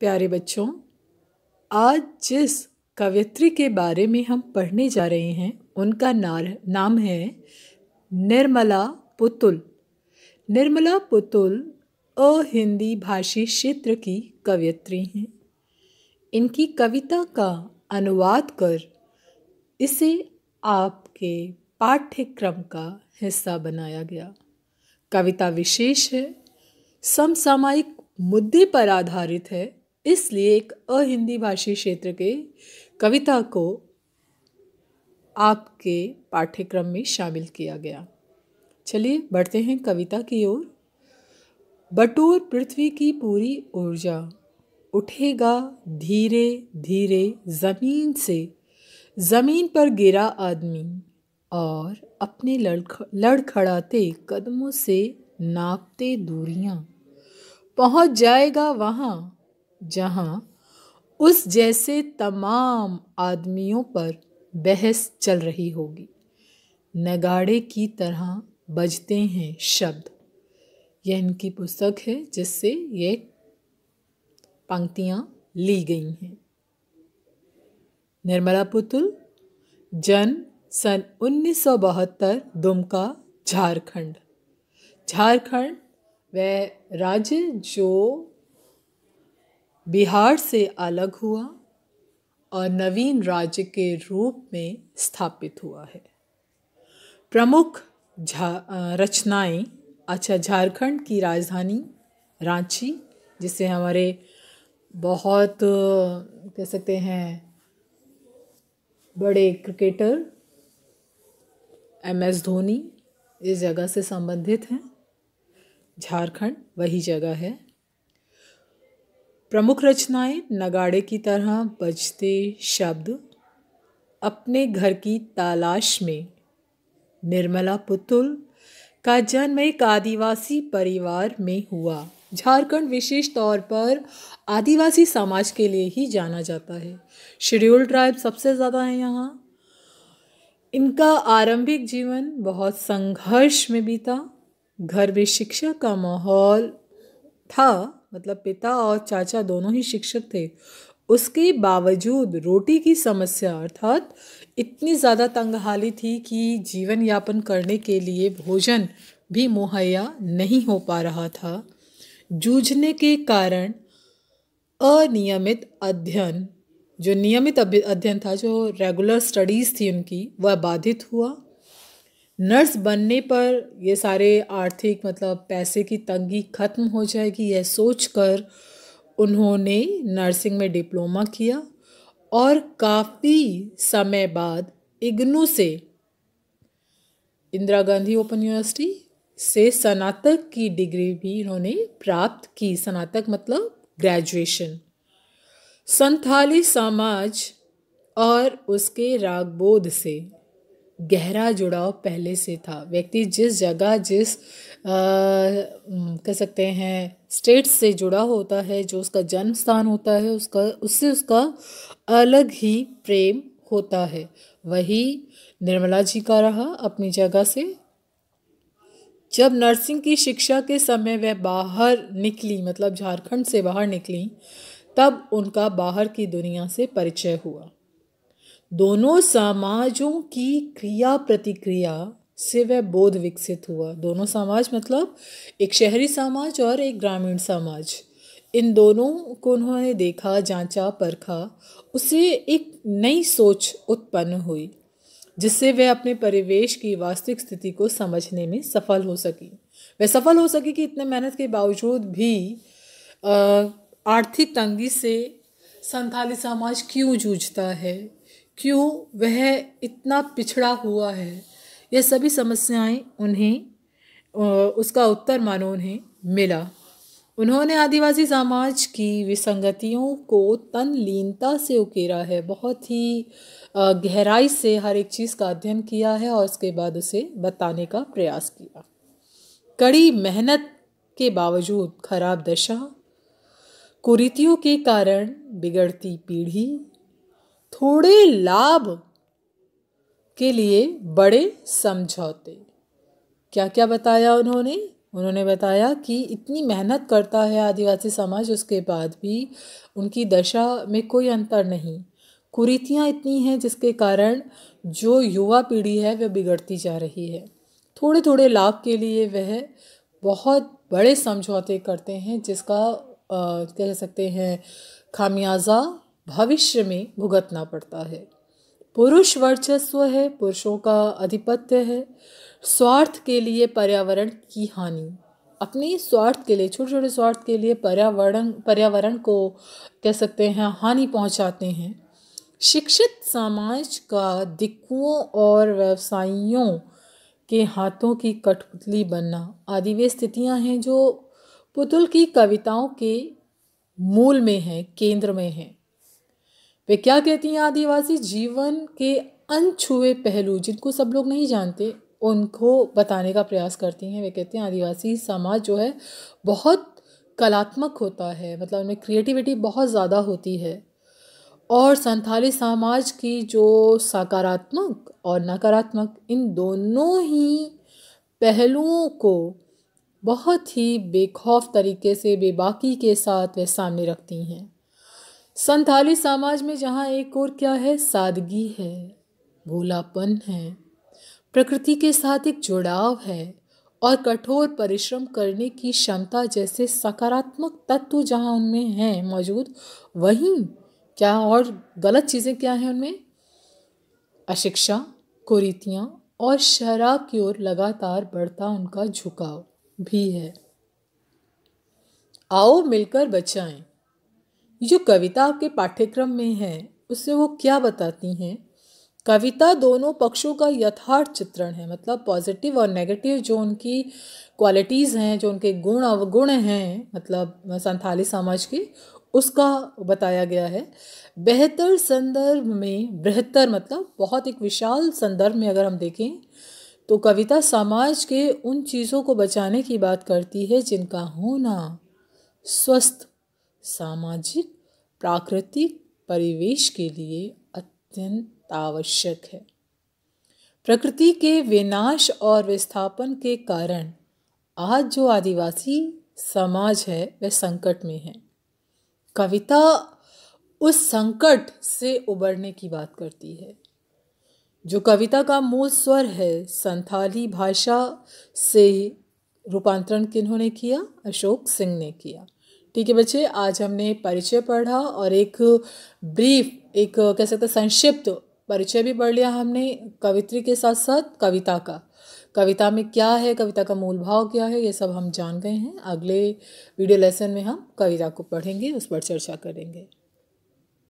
प्यारे बच्चों आज जिस कवयित्री के बारे में हम पढ़ने जा रहे हैं उनका नार नाम है निर्मला पुतुल निर्मला पुतुल अ हिंदी भाषी क्षेत्र की कवयित्री हैं इनकी कविता का अनुवाद कर इसे आपके पाठ्यक्रम का हिस्सा बनाया गया कविता विशेष है समसामायिक मुद्दे पर आधारित है इसलिए एक अहिंदी भाषी क्षेत्र के कविता को आपके पाठ्यक्रम में शामिल किया गया चलिए बढ़ते हैं कविता की ओर बटोर पृथ्वी की पूरी ऊर्जा उठेगा धीरे धीरे ज़मीन से ज़मीन पर गिरा आदमी और अपने लड़ख लड़खड़ाते कदमों से नापते दूरियां पहुंच जाएगा वहां जहां उस जैसे तमाम आदमियों पर बहस चल रही होगी नगाड़े की तरह बजते हैं शब्द यह इनकी पुस्तक है जिससे ये पंक्तियाँ ली गई हैं निर्मला पुतुल जन्म सन 1972 दुमका झारखंड झारखंड वह राज्य जो बिहार से अलग हुआ और नवीन राज्य के रूप में स्थापित हुआ है प्रमुख रचनाएं अच्छा झारखंड की राजधानी रांची जिसे हमारे बहुत कह सकते हैं बड़े क्रिकेटर एम एस धोनी इस जगह से संबंधित हैं झारखंड वही जगह है प्रमुख रचनाएं नगाड़े की तरह बजते शब्द अपने घर की तालाश में निर्मला पुतुल का जन्म एक आदिवासी परिवार में हुआ झारखंड विशेष तौर पर आदिवासी समाज के लिए ही जाना जाता है शेड्यूल ट्राइब सबसे ज़्यादा है यहाँ इनका आरंभिक जीवन बहुत संघर्ष में बीता घर में शिक्षा का माहौल था मतलब पिता और चाचा दोनों ही शिक्षक थे उसके बावजूद रोटी की समस्या अर्थात इतनी ज़्यादा तंगहाली थी कि जीवन यापन करने के लिए भोजन भी मुहैया नहीं हो पा रहा था जूझने के कारण अनियमित अध्ययन जो नियमित अध्ययन था जो रेगुलर स्टडीज़ थी उनकी वह बाधित हुआ नर्स बनने पर ये सारे आर्थिक मतलब पैसे की तंगी खत्म हो जाएगी यह सोचकर उन्होंने नर्सिंग में डिप्लोमा किया और काफ़ी समय बाद इग्नू से इंदिरा गांधी ओपन यूनिवर्सिटी से स्नातक की डिग्री भी इन्होंने प्राप्त की स्नातक मतलब ग्रेजुएशन संथाली समाज और उसके रागबोध से गहरा जुड़ाव पहले से था व्यक्ति जिस जगह जिस कह सकते हैं स्टेट से जुड़ा होता है जो उसका जन्म स्थान होता है उसका उससे उसका अलग ही प्रेम होता है वही निर्मला जी का रहा अपनी जगह से जब नर्सिंग की शिक्षा के समय वह बाहर निकली मतलब झारखंड से बाहर निकली तब उनका बाहर की दुनिया से परिचय हुआ दोनों समाजों की क्रिया प्रतिक्रिया से वह बोध विकसित हुआ दोनों समाज मतलब एक शहरी समाज और एक ग्रामीण समाज इन दोनों को उन्होंने देखा जांचा परखा उससे एक नई सोच उत्पन्न हुई जिससे वह अपने परिवेश की वास्तविक स्थिति को समझने में सफल हो सकी वह सफल हो सकी कि इतने मेहनत के बावजूद भी आर्थिक तंगी से संथाली समाज क्यों जूझता है क्यों वह इतना पिछड़ा हुआ है यह सभी समस्याएं उन्हें उसका उत्तर मानो उन्हें मिला उन्होंने आदिवासी समाज की विसंगतियों को तन लीनता से उकेरा है बहुत ही गहराई से हर एक चीज़ का अध्ययन किया है और उसके बाद उसे बताने का प्रयास किया कड़ी मेहनत के बावजूद खराब दशा कुरीतियों के कारण बिगड़ती पीढ़ी थोड़े लाभ के लिए बड़े समझौते क्या क्या बताया उन्होंने उन्होंने बताया कि इतनी मेहनत करता है आदिवासी समाज उसके बाद भी उनकी दशा में कोई अंतर नहीं कुरीतियाँ इतनी हैं जिसके कारण जो युवा पीढ़ी है वह बिगड़ती जा रही है थोड़े थोड़े लाभ के लिए वह बहुत बड़े समझौते करते हैं जिसका कह सकते हैं खामियाजा भविष्य में भुगतना पड़ता है पुरुष वर्चस्व है पुरुषों का आधिपत्य है स्वार्थ के लिए पर्यावरण की हानि अपने स्वार्थ के लिए छोटे छोटे स्वार्थ के लिए पर्यावरण पर्यावरण को कह सकते हैं हानि पहुंचाते हैं शिक्षित समाज का दिक्कुओं और व्यवसायियों के हाथों की कठपुतली बनना आदि वे स्थितियाँ हैं जो पुतुल की कविताओं के मूल में हैं केंद्र में हैं वे क्या कहती हैं आदिवासी जीवन के अनछुए पहलू जिनको सब लोग नहीं जानते उनको बताने का प्रयास करती हैं वे कहते हैं आदिवासी समाज जो है बहुत कलात्मक होता है मतलब उनमें क्रिएटिविटी बहुत ज़्यादा होती है और संथाली समाज की जो सकारात्मक और नकारात्मक इन दोनों ही पहलुओं को बहुत ही बेखौफ तरीके से बेबाकी के साथ वे सामने रखती हैं संथाली समाज में जहाँ एक और क्या है सादगी है भोलापन है प्रकृति के साथ एक जुड़ाव है और कठोर परिश्रम करने की क्षमता जैसे सकारात्मक तत्व जहाँ उनमें हैं मौजूद वहीं क्या और गलत चीज़ें क्या हैं उनमें अशिक्षा कुरीतियाँ और शराब की ओर लगातार बढ़ता उनका झुकाव भी है आओ मिलकर बचाएं जो कविता आपके पाठ्यक्रम में है उससे वो क्या बताती हैं कविता दोनों पक्षों का यथार्थ चित्रण है मतलब पॉजिटिव और नेगेटिव जो उनकी क्वालिटीज़ हैं जो उनके गुण अवगुण हैं मतलब संथाली समाज की उसका बताया गया है बेहतर संदर्भ में बेहतर मतलब बहुत एक विशाल संदर्भ में अगर हम देखें तो कविता समाज के उन चीज़ों को बचाने की बात करती है जिनका होना स्वस्थ सामाजिक प्राकृतिक परिवेश के लिए अत्यंत आवश्यक है प्रकृति के विनाश और विस्थापन के कारण आज जो आदिवासी समाज है वह संकट में है कविता उस संकट से उबरने की बात करती है जो कविता का मूल स्वर है संथाली भाषा से रूपांतरण किन्होंने किया अशोक सिंह ने किया ठीक है बच्चे आज हमने परिचय पढ़ा और एक ब्रीफ एक कह सकते संक्षिप्त परिचय भी पढ़ लिया हमने कवित्री के साथ साथ कविता का कविता में क्या है कविता का मूल भाव क्या है ये सब हम जान गए हैं अगले वीडियो लेसन में हम कविता को पढ़ेंगे उस पर चर्चा करेंगे